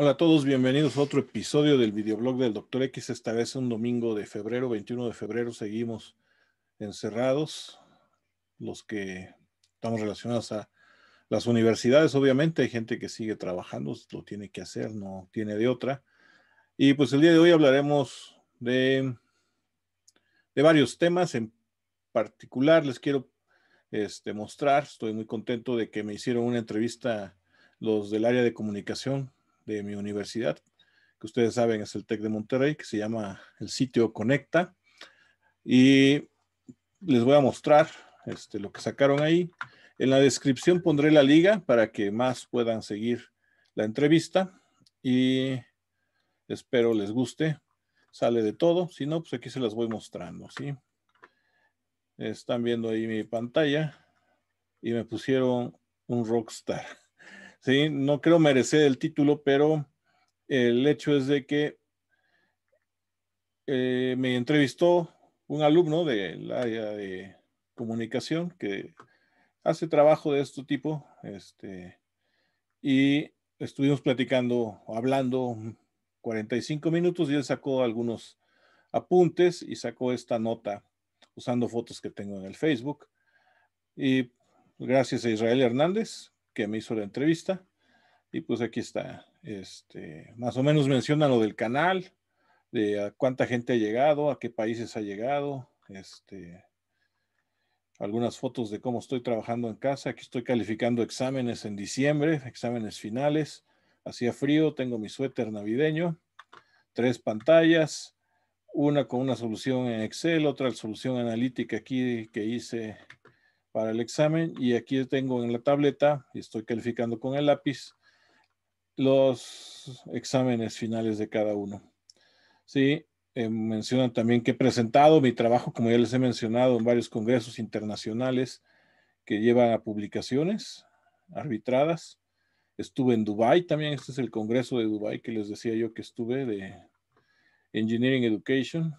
Hola a todos, bienvenidos a otro episodio del videoblog del Doctor X. Esta vez un domingo de febrero, 21 de febrero, seguimos encerrados. Los que estamos relacionados a las universidades, obviamente, hay gente que sigue trabajando, lo tiene que hacer, no tiene de otra. Y pues el día de hoy hablaremos de, de varios temas. En particular, les quiero este, mostrar, estoy muy contento de que me hicieron una entrevista los del área de comunicación de mi universidad, que ustedes saben es el TEC de Monterrey, que se llama el sitio Conecta. Y les voy a mostrar este, lo que sacaron ahí. En la descripción pondré la liga para que más puedan seguir la entrevista y espero les guste. Sale de todo, si no, pues aquí se las voy mostrando, ¿sí? Están viendo ahí mi pantalla y me pusieron un rockstar. ¿sí? No creo merecer el título, pero el hecho es de que eh, me entrevistó un alumno del área de comunicación que hace trabajo de este tipo, este, y estuvimos platicando, hablando 45 minutos y él sacó algunos apuntes y sacó esta nota usando fotos que tengo en el Facebook. Y gracias a Israel Hernández que me hizo la entrevista. Y pues aquí está. Este, más o menos menciona lo del canal, de cuánta gente ha llegado, a qué países ha llegado, este, algunas fotos de cómo estoy trabajando en casa. Aquí estoy calificando exámenes en diciembre, exámenes finales. Hacía frío, tengo mi suéter navideño, tres pantallas, una con una solución en Excel, otra solución analítica aquí que hice para el examen y aquí tengo en la tableta, y estoy calificando con el lápiz, los exámenes finales de cada uno. Sí, eh, mencionan también que he presentado mi trabajo, como ya les he mencionado, en varios congresos internacionales que llevan a publicaciones arbitradas. Estuve en Dubai también, este es el congreso de Dubai que les decía yo que estuve de Engineering Education.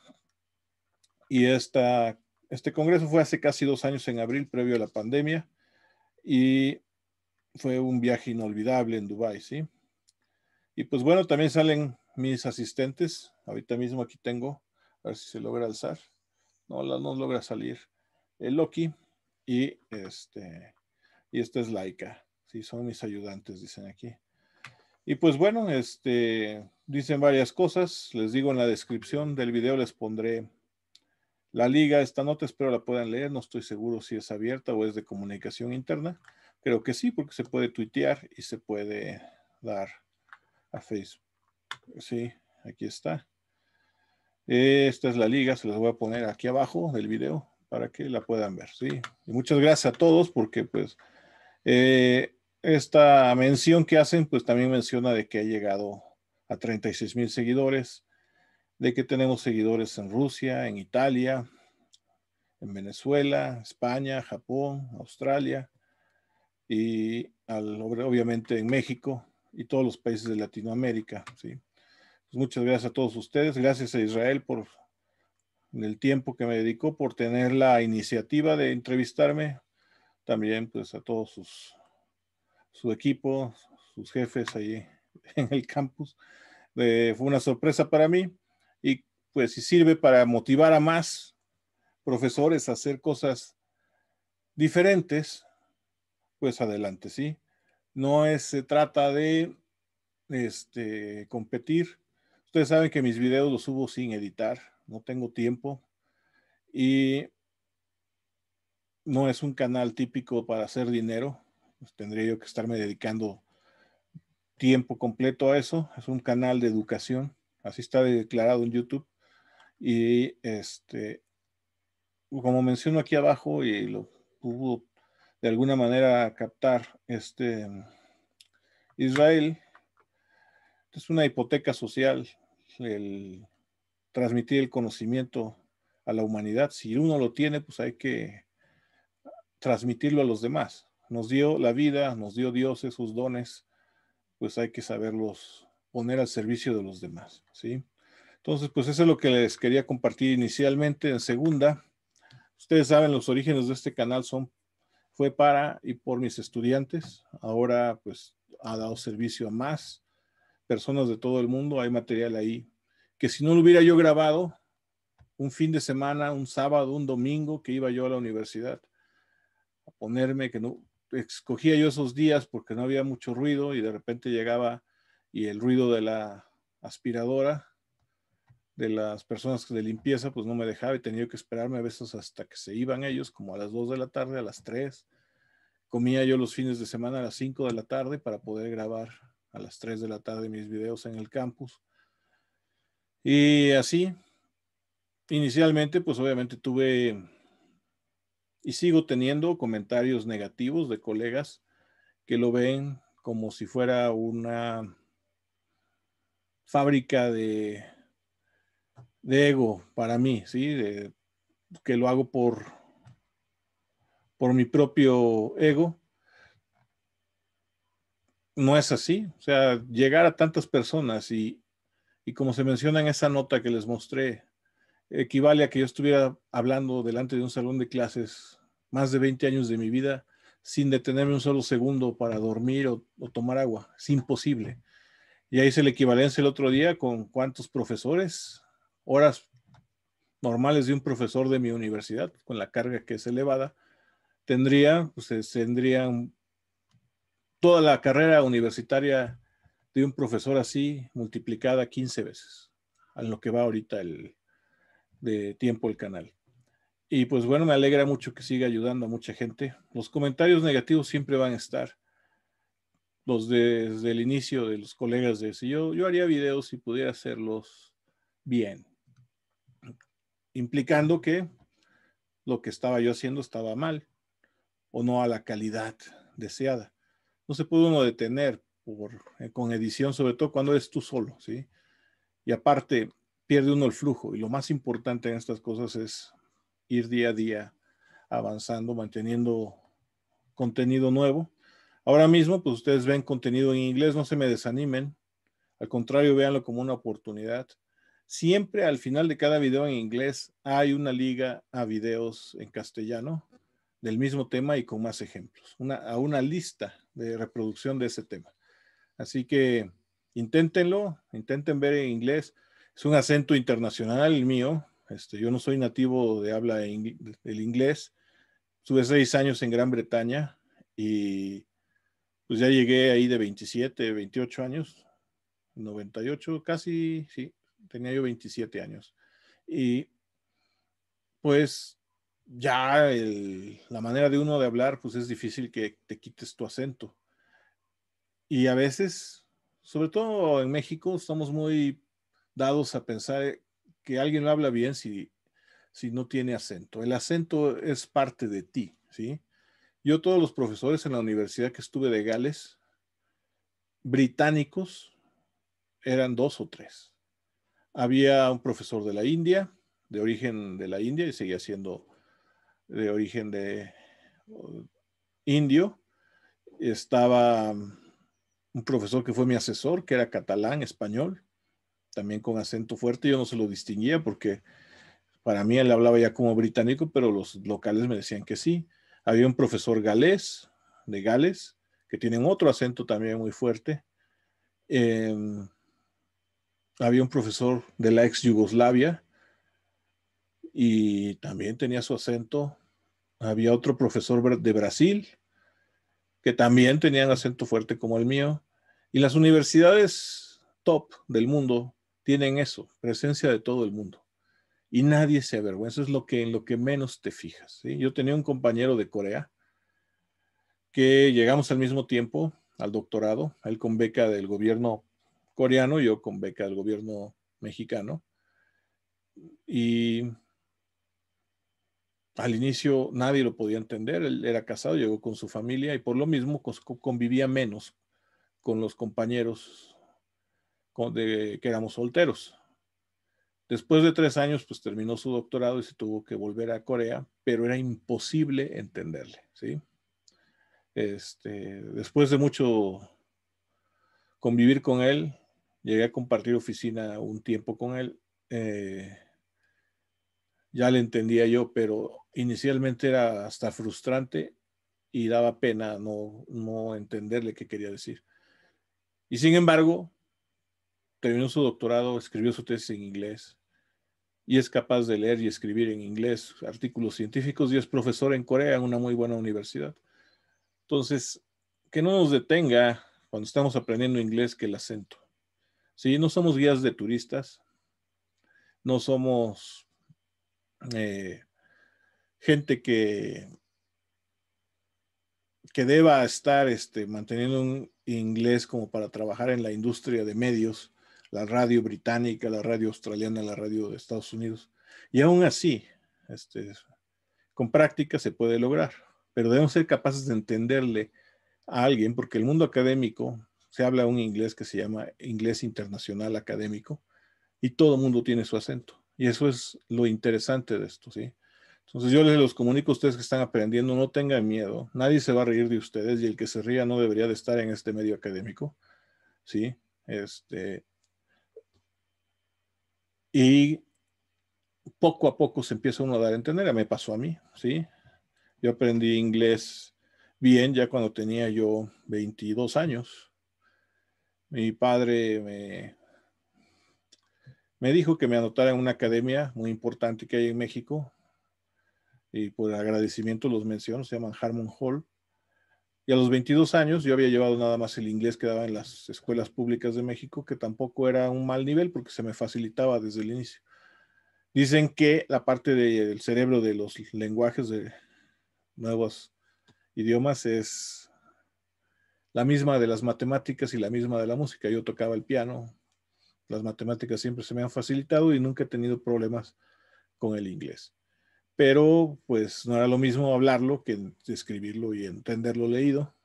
Y esta este congreso fue hace casi dos años, en abril, previo a la pandemia, y fue un viaje inolvidable en Dubái, ¿sí? Y pues bueno, también salen mis asistentes. Ahorita mismo aquí tengo, a ver si se logra alzar. No, no logra salir. El Loki y este, y esta es Laika. Sí, son mis ayudantes, dicen aquí. Y pues bueno, este, dicen varias cosas. Les digo en la descripción del video, les pondré la liga, esta nota espero la puedan leer, no estoy seguro si es abierta o es de comunicación interna. Creo que sí, porque se puede tuitear y se puede dar a Facebook. Sí, aquí está. Eh, esta es la liga, se las voy a poner aquí abajo del video para que la puedan ver, ¿sí? Y muchas gracias a todos porque pues eh, esta mención que hacen pues también menciona de que ha llegado a 36 mil seguidores de que tenemos seguidores en Rusia, en Italia, en Venezuela, España, Japón, Australia y obviamente en México y todos los países de Latinoamérica. ¿sí? Pues muchas gracias a todos ustedes, gracias a Israel por el tiempo que me dedicó, por tener la iniciativa de entrevistarme, también pues a todos sus, su equipo, sus jefes ahí en el campus. Eh, fue una sorpresa para mí pues si sirve para motivar a más profesores a hacer cosas diferentes, pues adelante, ¿sí? No es, se trata de este, competir. Ustedes saben que mis videos los subo sin editar, no tengo tiempo y no es un canal típico para hacer dinero. Pues, tendría yo que estarme dedicando tiempo completo a eso. Es un canal de educación, así está declarado en YouTube. Y este, como menciono aquí abajo, y lo pudo de alguna manera captar, este, Israel es una hipoteca social, el transmitir el conocimiento a la humanidad. Si uno lo tiene, pues hay que transmitirlo a los demás. Nos dio la vida, nos dio Dios esos dones, pues hay que saberlos poner al servicio de los demás, ¿sí? Entonces, pues eso es lo que les quería compartir inicialmente. En segunda, ustedes saben, los orígenes de este canal son, fue para y por mis estudiantes. Ahora, pues, ha dado servicio a más personas de todo el mundo. Hay material ahí que si no lo hubiera yo grabado, un fin de semana, un sábado, un domingo que iba yo a la universidad a ponerme, que no, escogía yo esos días porque no había mucho ruido y de repente llegaba y el ruido de la aspiradora de las personas de limpieza, pues no me dejaba y tenía que esperarme a veces hasta que se iban ellos, como a las 2 de la tarde, a las 3. Comía yo los fines de semana a las 5 de la tarde para poder grabar a las 3 de la tarde mis videos en el campus. Y así, inicialmente, pues obviamente tuve y sigo teniendo comentarios negativos de colegas que lo ven como si fuera una fábrica de de ego para mí, ¿sí? De, que lo hago por, por mi propio ego. No es así. O sea, llegar a tantas personas y, y como se menciona en esa nota que les mostré, equivale a que yo estuviera hablando delante de un salón de clases más de 20 años de mi vida sin detenerme un solo segundo para dormir o, tomar agua. Es imposible. Y ahí se la equivalencia el otro día con cuántos profesores, horas normales de un profesor de mi universidad, con la carga que es elevada, tendría, pues, tendría toda la carrera universitaria de un profesor así multiplicada 15 veces, a lo que va ahorita el de tiempo el canal. Y pues bueno, me alegra mucho que siga ayudando a mucha gente. Los comentarios negativos siempre van a estar. Los desde el inicio de los colegas de si yo, yo haría videos y pudiera hacerlos bien implicando que lo que estaba yo haciendo estaba mal o no a la calidad deseada. No se puede uno detener por, eh, con edición, sobre todo cuando eres tú solo, ¿sí? Y aparte, pierde uno el flujo. Y lo más importante en estas cosas es ir día a día avanzando, manteniendo contenido nuevo. Ahora mismo, pues ustedes ven contenido en inglés, no se me desanimen. Al contrario, véanlo como una oportunidad. Siempre al final de cada video en inglés hay una liga a videos en castellano del mismo tema y con más ejemplos, a una lista de reproducción de ese tema. Así que inténtenlo, intenten ver en inglés. Es un acento internacional el mío. Este, yo no soy nativo de habla del inglés. Estuve seis años en Gran Bretaña y pues ya llegué ahí de 27, 28 años, 98 casi, sí, tenía yo 27 años. Y pues ya la manera de uno de hablar, pues es difícil que te quites tu acento. Y a veces, sobre todo en México, estamos muy dados a pensar que alguien no habla bien si, si no tiene acento. El acento es parte de ti, ¿sí? Yo todos los profesores en la universidad que estuve de Gales, británicos, eran dos o tres. Había un profesor de la India, de origen de la India, y seguía siendo de origen de uh, indio. Estaba um, un profesor que fue mi asesor, que era catalán, español, también con acento fuerte. Yo no se lo distinguía porque para mí él hablaba ya como británico, pero los locales me decían que sí. Había un profesor galés, de Gales, que tienen otro acento también muy fuerte. Em, había un profesor de la ex Yugoslavia y también tenía su acento. Había otro profesor de Brasil que también tenía un acento fuerte como el mío. Y las universidades top del mundo tienen eso, presencia de todo el mundo. Y nadie se avergüenza, es lo que, en lo que menos te fijas. Yo tenía un compañero de Corea que llegamos al mismo tiempo al doctorado, él con beca del gobierno coreano, yo con beca del gobierno mexicano. Y al inicio nadie lo podía entender, él era casado, llegó con su familia y por lo mismo convivía menos con los compañeros que éramos solteros. Después de tres años, pues terminó su doctorado y se tuvo que volver a Corea, pero era imposible entenderle, ¿sí? Este, después de mucho convivir con él, Llegué a compartir oficina un tiempo con él. Eh, ya le entendía yo, pero inicialmente era hasta frustrante y daba pena no, no entenderle qué quería decir. Y sin embargo, terminó su doctorado, escribió su tesis en inglés y es capaz de leer y escribir en inglés artículos científicos y es profesor en Corea en una muy buena universidad. Entonces, que no nos detenga cuando estamos aprendiendo inglés que el acento. Sí, no somos guías de turistas, no somos eh, gente que, que deba estar este, manteniendo un inglés como para trabajar en la industria de medios, la radio británica, la radio australiana, la radio de Estados Unidos. Y aún así, este, con práctica se puede lograr, pero debemos ser capaces de entenderle a alguien porque el mundo académico se habla un inglés que se llama inglés internacional académico y todo el mundo tiene su acento. Y eso es lo interesante de esto, ¿sí? Entonces yo les los comunico a ustedes que están aprendiendo, no tengan miedo, nadie se va a reír de ustedes y el que se ría no debería de estar en este medio académico, ¿sí? Este, y poco a poco se empieza uno a dar a entender, me pasó a mí, ¿sí? Yo aprendí inglés bien ya cuando tenía yo 22 años, mi padre me, dijo que me anotara en una academia muy importante que hay en México. Y por agradecimiento los menciono, se llaman Harmon Hall. Y a los 22 años yo había llevado nada más el inglés que daba en las escuelas públicas de México, que tampoco era un mal nivel porque se me facilitaba desde el inicio. Dicen que la parte del cerebro de los lenguajes de nuevos idiomas es la misma de las matemáticas y la misma de la música. Yo tocaba el piano, las matemáticas siempre se me han facilitado y nunca he tenido problemas con el inglés. Pero pues no era lo mismo hablarlo que escribirlo y entenderlo leído.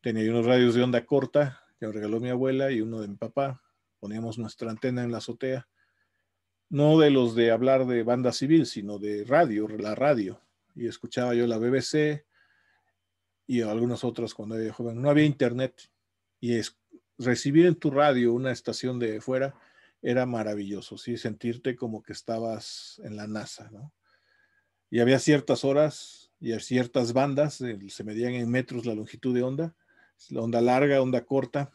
Tenía unos radios de onda corta que me regaló mi abuela y uno de mi papá. Poníamos nuestra antena en la azotea. No de los de hablar de banda civil, sino de radio, la radio. Y escuchaba yo la BBC, y algunos otros cuando era joven. No había internet y recibir en tu radio una estación de fuera era maravilloso, sí, sentirte como que estabas en la NASA, ¿no? Y había ciertas horas y ciertas bandas, se medían en metros la longitud de onda, la onda larga, onda corta,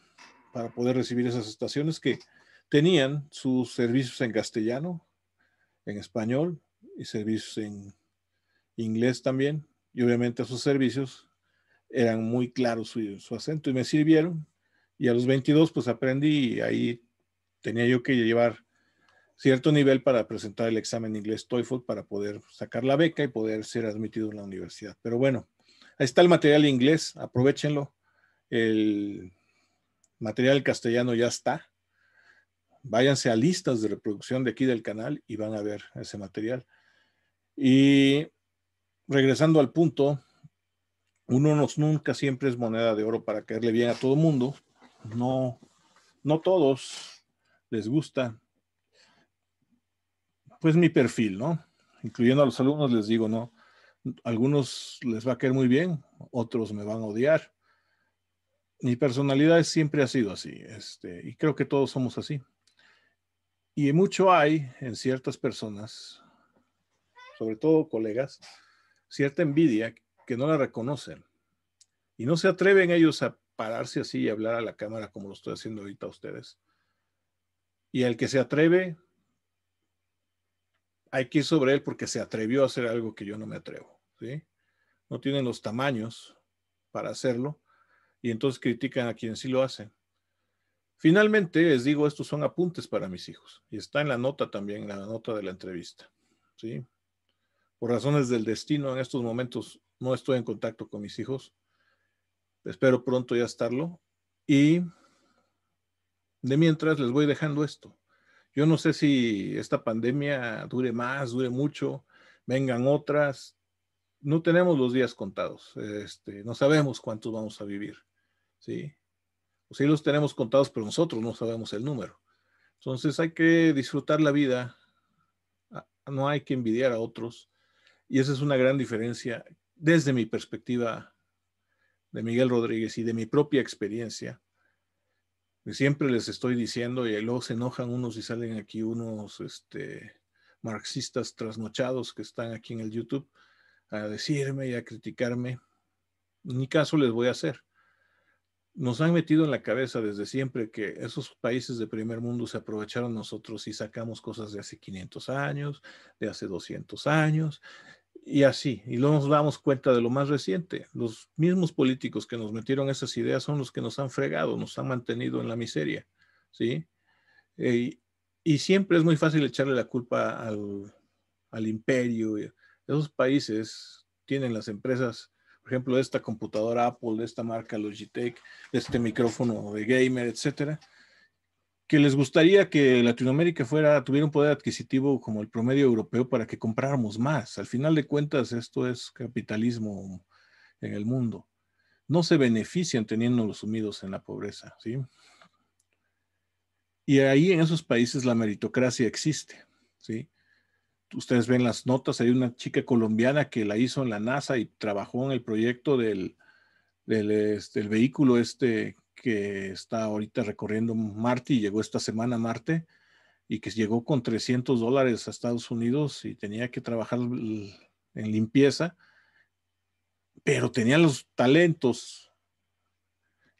para poder recibir esas estaciones que tenían sus servicios en castellano, en español y servicios en inglés también. Y obviamente sus servicios eran muy claros su, su, acento y me sirvieron. Y a los 22 pues aprendí y ahí tenía yo que llevar cierto nivel para presentar el examen inglés TOEFL para poder sacar la beca y poder ser admitido en la universidad. Pero bueno, ahí está el material inglés, aprovechenlo. El material castellano ya está. Váyanse a listas de reproducción de aquí del canal y van a ver ese material. Y regresando al punto, uno nos, nunca siempre es moneda de oro para caerle bien a todo mundo. No, no todos les gusta. Pues mi perfil, ¿no? Incluyendo a los alumnos les digo, ¿no? Algunos les va a caer muy bien, otros me van a odiar. Mi personalidad siempre ha sido así, este, y creo que todos somos así. Y mucho hay en ciertas personas, sobre todo colegas, cierta envidia que no la reconocen. Y no se atreven ellos a pararse así y hablar a la cámara como lo estoy haciendo ahorita a ustedes. Y el que se atreve, hay que ir sobre él porque se atrevió a hacer algo que yo no me atrevo. ¿sí? No tienen los tamaños para hacerlo y entonces critican a quien sí lo hace. Finalmente, les digo, estos son apuntes para mis hijos y está en la nota también, la nota de la entrevista. ¿sí? Por razones del destino, en estos momentos no estoy en contacto con mis hijos. Espero pronto ya estarlo. Y de mientras les voy dejando esto. Yo no sé si esta pandemia dure más, dure mucho, vengan otras. No tenemos los días contados. Este, no sabemos cuántos vamos a vivir. ¿sí? O sí los tenemos contados, pero nosotros no sabemos el número. Entonces hay que disfrutar la vida. Ah, no hay que envidiar a otros. Y esa es una gran diferencia desde mi perspectiva de Miguel Rodríguez y de mi propia experiencia, siempre les estoy diciendo y luego se enojan unos y salen aquí unos este, marxistas trasnochados que están aquí en el YouTube a decirme y a criticarme. Ni caso les voy a hacer. Nos han metido en la cabeza desde siempre que esos países de primer mundo se aprovecharon nosotros y sacamos cosas de hace 500 años, de hace 200 años, y así, y no nos damos cuenta de lo más reciente. Los mismos políticos que nos metieron esas ideas son los que nos han fregado, nos han mantenido en la miseria, ¿sí? Eh, y siempre es muy fácil echarle la culpa al, al imperio. Esos países tienen las empresas, por ejemplo, esta computadora Apple, esta marca Logitech, este micrófono de gamer, etcétera, que les gustaría que Latinoamérica fuera, tuviera un poder adquisitivo como el promedio europeo para que compráramos más. Al final de cuentas, esto es capitalismo en el mundo. No se benefician teniéndolos sumidos en la pobreza, ¿sí? Y ahí en esos países la meritocracia existe, ¿sí? Ustedes ven las notas, hay una chica colombiana que la hizo en la NASA y trabajó en el proyecto del, del, del este, vehículo este que está ahorita recorriendo Marte y llegó esta semana a Marte y que llegó con 300 dólares a Estados Unidos y tenía que trabajar en limpieza, pero tenía los talentos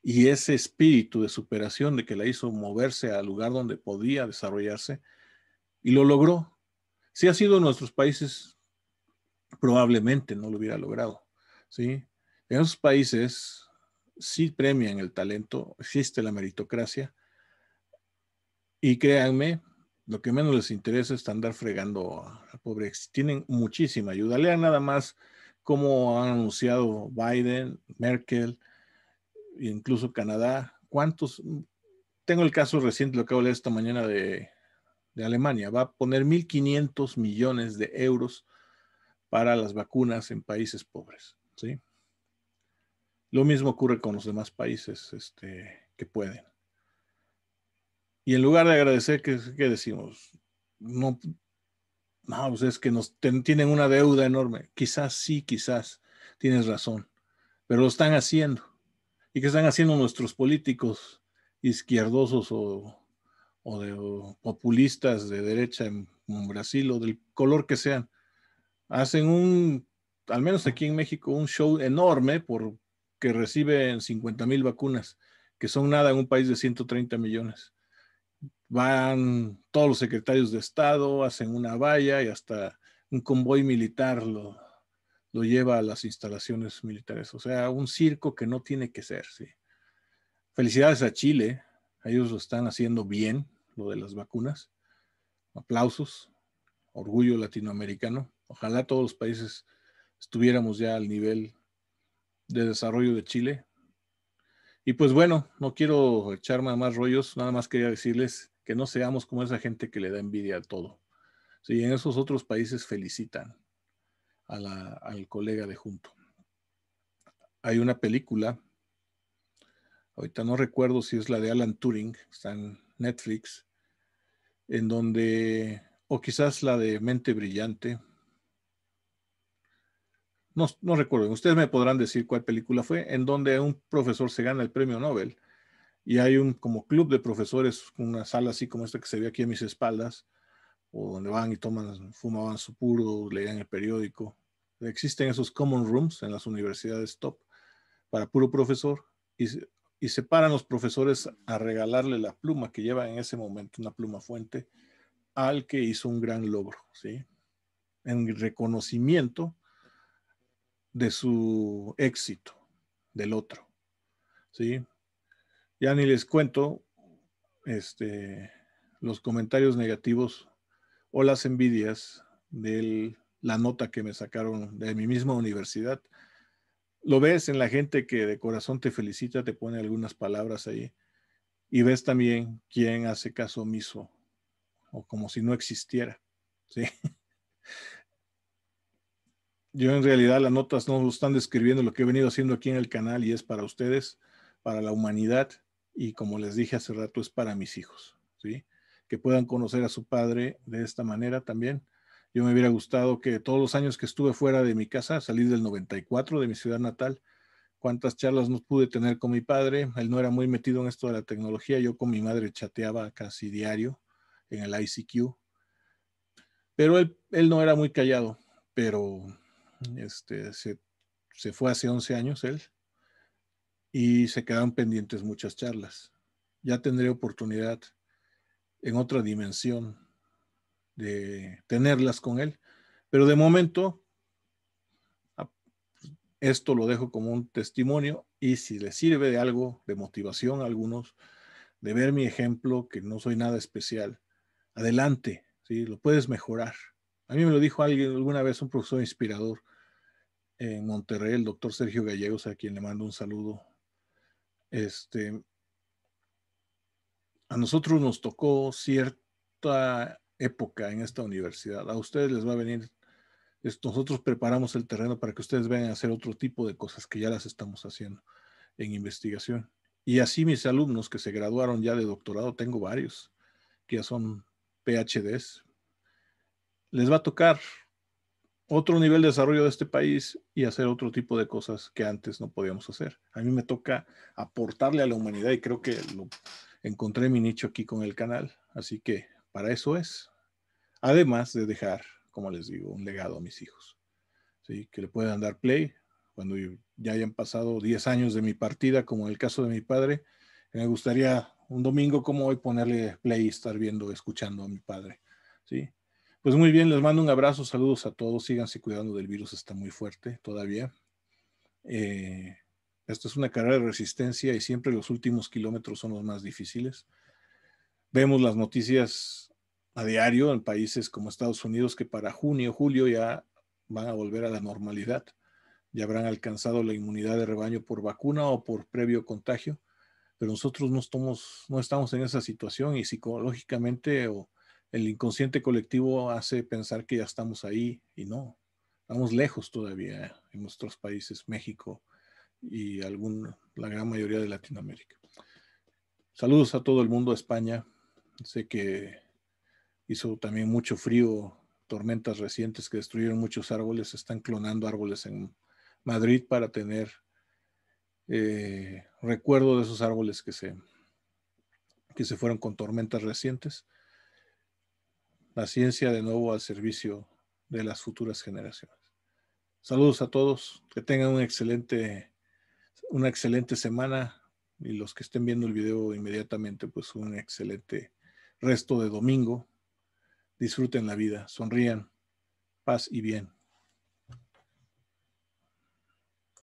y ese espíritu de superación de que la hizo moverse al lugar donde podía desarrollarse y lo logró. Si ha sido en nuestros países, probablemente no lo hubiera logrado. ¿sí? En esos países sí premian el talento, existe la meritocracia. Y créanme, lo que menos les interesa es andar fregando a pobres. Tienen muchísima ayuda. Lean nada más cómo han anunciado Biden, Merkel, incluso Canadá. ¿Cuántos? Tengo el caso reciente, lo acabo de leer esta mañana de, de Alemania. Va a poner 1.500 millones de euros para las vacunas en países pobres. ¿sí? Lo mismo ocurre con los demás países este, que pueden. Y en lugar de agradecer, ¿qué, decimos? No, no pues es que nos tienen una deuda enorme. Quizás sí, quizás tienes razón, pero lo están haciendo. ¿Y qué están haciendo nuestros políticos izquierdosos o, populistas de derecha en Brasil o del color que sean? Hacen un, al menos aquí en México, un show enorme por que reciben 50 mil vacunas, que son nada en un país de 130 millones. Van todos los secretarios de Estado, hacen una valla y hasta un convoy militar lo, lo lleva a las instalaciones militares. O sea, un circo que no tiene que ser, Felicidades a Chile, ellos lo están haciendo bien, lo de las vacunas. Aplausos, orgullo latinoamericano. Ojalá todos los países estuviéramos ya al nivel de Desarrollo de Chile. Y pues bueno, no quiero echar más rollos, nada más quería decirles que no seamos como esa gente que le da envidia a todo. si en esos otros países felicitan al colega de junto. Hay una película, ahorita no recuerdo si es la de Alan Turing, está en Netflix, en donde, o quizás la de Mente Brillante, no, no recuerdo, ustedes me podrán decir cuál película fue, en donde un profesor se gana el premio Nobel y hay un como club de profesores, una sala así como esta que se ve aquí a mis espaldas, o donde van y toman, fumaban su puro, leían el periódico. Existen esos common rooms en las universidades top para puro profesor y, y paran los profesores a regalarle la pluma que lleva en ese momento, una pluma fuente, al que hizo un gran logro, ¿sí? En reconocimiento de su éxito del otro. ¿Sí? Ya ni les cuento este, los comentarios negativos o las envidias de la nota que me sacaron de mi misma universidad. Lo ves en la gente que de corazón te felicita, te pone algunas palabras ahí y ves también quién hace caso omiso o como si no existiera. ¿sí? yo en realidad las notas no están describiendo lo que he venido haciendo aquí en el canal y es para ustedes, para la humanidad y como les dije hace rato es para mis hijos, ¿sí? Que puedan conocer a su padre de esta manera también. Yo me hubiera gustado que todos los años que estuve fuera de mi casa, salir del 94 de mi ciudad natal, cuántas charlas no pude tener con mi padre, él no era muy metido en esto de la tecnología, yo con mi madre chateaba casi diario en el ICQ, pero él, él no era muy callado, pero este, se, fue hace 11 años él y se quedaron pendientes muchas charlas. Ya tendré oportunidad en otra dimensión de tenerlas con él, pero de momento ah, esto lo dejo como un testimonio y si le sirve de algo, de motivación a algunos, de ver mi ejemplo, que no soy nada especial, adelante, ¿sí? lo puedes mejorar. A mí me lo dijo alguien alguna vez, un profesor inspirador en Monterrey, el doctor Sergio Gallegos, a quien le mando un saludo. Este, a nosotros nos tocó cierta época en esta universidad. A ustedes les va a venir, nosotros preparamos el terreno para que ustedes vengan a hacer otro tipo de cosas que ya las estamos haciendo en investigación. Y así mis alumnos que se graduaron ya de doctorado, tengo varios, que ya son PhDs, les va a tocar otro nivel de desarrollo de este país y hacer otro tipo de cosas que antes no podíamos hacer. A mí me toca aportarle a la humanidad y creo que lo, encontré mi nicho aquí con el canal, así que para eso es. Además de dejar, como les digo, un legado a mis hijos. ¿sí? Que le puedan dar play cuando ya hayan pasado 10 años de mi partida, como en el caso de mi padre. Me gustaría un domingo como hoy ponerle play y estar viendo, escuchando a mi padre. ¿sí? Pues muy bien, les mando un abrazo, saludos a todos, síganse cuidando del virus, está muy fuerte todavía. Eh, esto es una carrera de resistencia y siempre los últimos kilómetros son los más difíciles. Vemos las noticias a diario en países como Estados Unidos que para junio, julio ya van a volver a la normalidad. Ya habrán alcanzado la inmunidad de rebaño por vacuna o por previo contagio, pero nosotros no estamos, no estamos en esa situación y psicológicamente o el inconsciente colectivo hace pensar que ya estamos ahí y no, estamos lejos todavía en nuestros países, México y la gran mayoría de Latinoamérica. Saludos a todo el mundo a España. Sé que hizo también mucho frío, tormentas recientes que destruyeron muchos árboles, están clonando árboles en Madrid para tener eh, recuerdo de esos árboles que que se fueron con tormentas recientes la ciencia de nuevo al servicio de las futuras generaciones. Saludos a todos, que tengan un excelente, una excelente semana y los que estén viendo el video inmediatamente, pues un excelente resto de domingo. Disfruten la vida, sonrían, paz y bien.